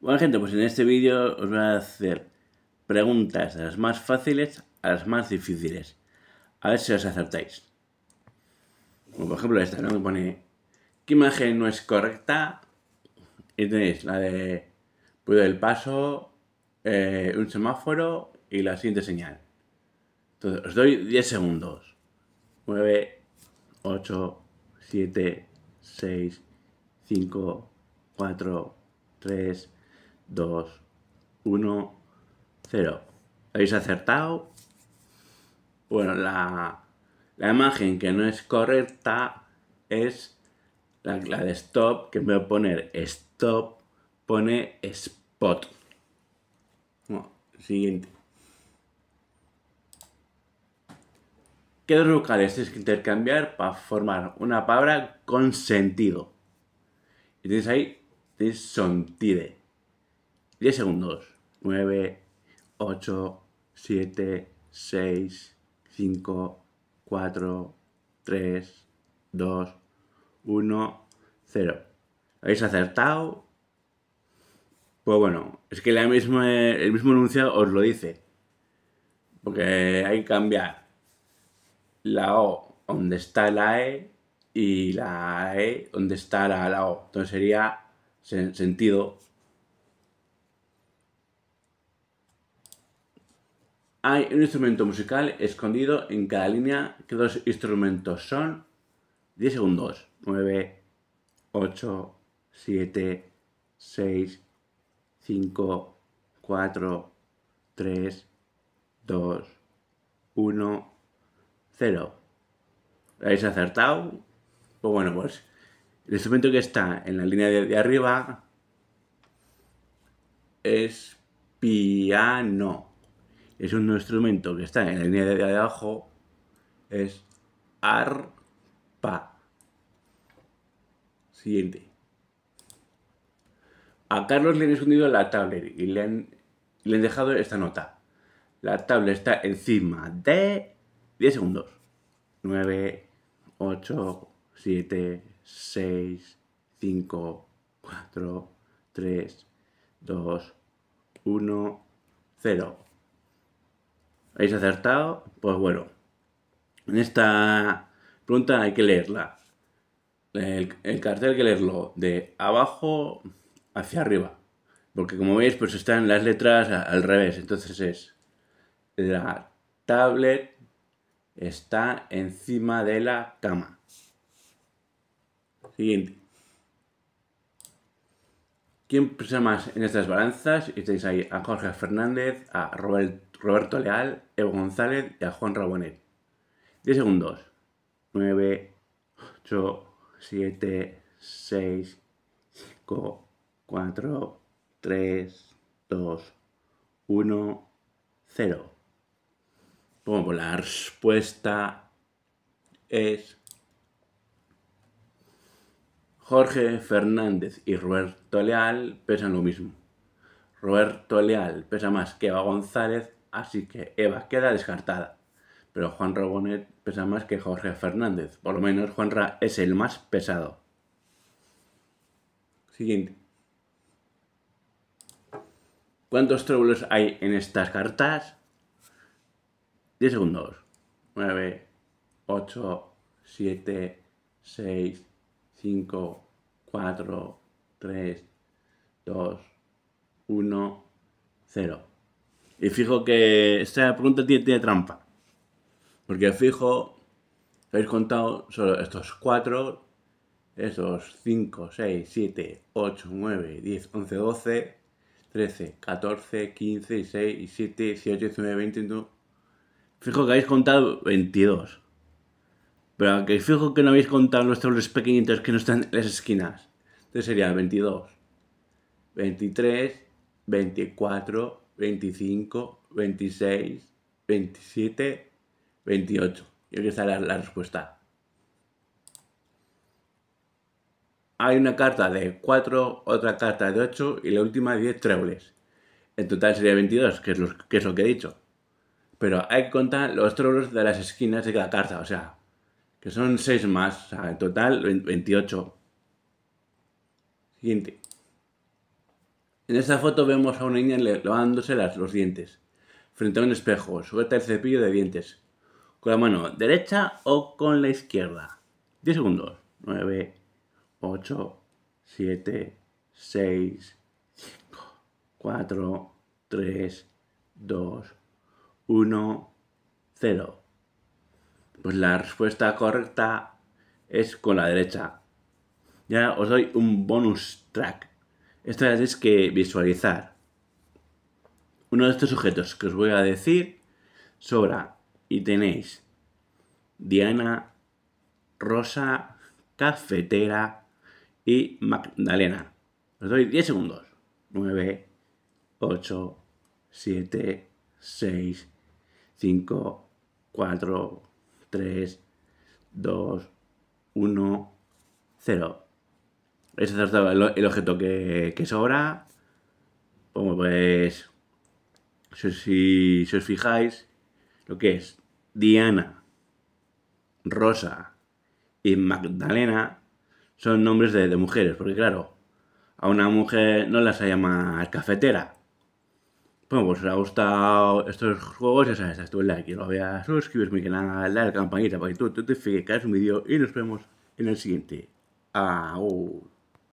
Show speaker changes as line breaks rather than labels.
Bueno gente, pues en este vídeo os voy a hacer preguntas de las más fáciles a las más difíciles. A ver si os acertáis. Como por ejemplo esta, ¿no? Que pone, ¿qué imagen no es correcta? Y tenéis la de Puedo del paso, eh, un semáforo y la siguiente señal. Entonces, os doy 10 segundos. 9, 8, 7, 6, 5, 4, 3, 2, 1, 0. Habéis acertado. Bueno, la, imagen que no es correcta es la, de stop, que en vez de poner stop, pone spot. siguiente. ¿Qué dos vocales tienes que intercambiar para formar una palabra con sentido? Y tienes ahí, tienes sontide. 10 segundos. 9, 8, 7, 6, 5, 4, 3, 2, 1, 0. ¿Habéis acertado? Pues bueno, es que la misma, el mismo enunciado os lo dice. Porque hay que cambiar la O donde está la E y la E donde está la, O. Entonces sería sentido hay un instrumento musical escondido en cada línea que dos instrumentos son 10 segundos. 9, 8, 7, 6, 5, 4, 3, 2, 1, 0. ¿Lo ¿Habéis acertado? Pues bueno, pues el instrumento que está en la línea de arriba es piano es un instrumento que está en la línea de abajo, es arpa. Siguiente. A Carlos le han escondido la tablet y le han, le dejado esta nota. La tablet está encima de 10 segundos. 9, 8, 7, 6, 5, 4, 3, 2, 1, 0 habéis acertado, pues bueno, en esta pregunta hay que leerla. El, cartel hay que leerlo de abajo hacia arriba, porque como veis, pues están las letras al revés, entonces es la tablet está encima de la cama. Siguiente. ¿Quién pesa más en estas balanzas? Y estáis ahí a Jorge Fernández, a Robert Roberto Leal, Evo González y a Juan Rabonet. 10 segundos. 9, 8, 7, 6, 5, 4, 3, 2, 1, 0. Como la respuesta es Jorge Fernández y Roberto Leal pesan lo mismo. Roberto Leal pesa más que Eva González así que Eva queda descartada. Pero Juan Rabonet pesa más que Jorge Fernández, por lo menos Juanra es el más pesado. Siguiente. ¿Cuántos tréboles hay en estas cartas? 10 segundos. 9, 8, 7, 6, 5, 4, 3, 2, 1, 0. Y fijo que esta pregunta tiene, trampa. Porque fijo, habéis contado solo estos 4, estos 5, 6, 7, 8, 9, 10, 11, 12, 13, 14, 15, 6, 7, 18, 19, 20, Fijo que habéis contado 22. Pero que fijo que no habéis contado nuestros pequeñitos que no están en las esquinas. Entonces sería 22, 23, 24, 25, 26, 27, 28. Y aquí que la respuesta. Hay una carta de 4, otra carta de 8 y la última de 10 troles. En total sería 22, que es, lo, que he dicho. Pero hay que contar los tréboles de las esquinas de cada carta, o sea, que son 6 más, o sea, en total 28. Siguiente. En esta foto vemos a una niña lavándose los dientes, frente a un espejo, sujeta el cepillo de dientes, con la mano derecha o con la izquierda. 10 segundos. 9, 8, 7, 6, 5, 4, 3, 2, 1, 0. Pues la respuesta correcta es con la derecha. Ya os doy un bonus track. Esto ya que visualizar. Uno de estos sujetos que os voy a decir sobra y tenéis Diana, Rosa, Cafetera y Magdalena. Os doy 10 segundos. 9, 8, 7, 6, 5, 4, 3, 2, 1, 0 el, objeto que, que sobra. pues si, os fijáis, lo que es Diana, Rosa y Magdalena son nombres de, mujeres, porque claro, a una mujer no las llama cafetera. Bueno, pues os ha gustado estos juegos, ya sabes, el like y lo voy a la, la campanita para que tú, te un vídeo y nos vemos en el siguiente. Au.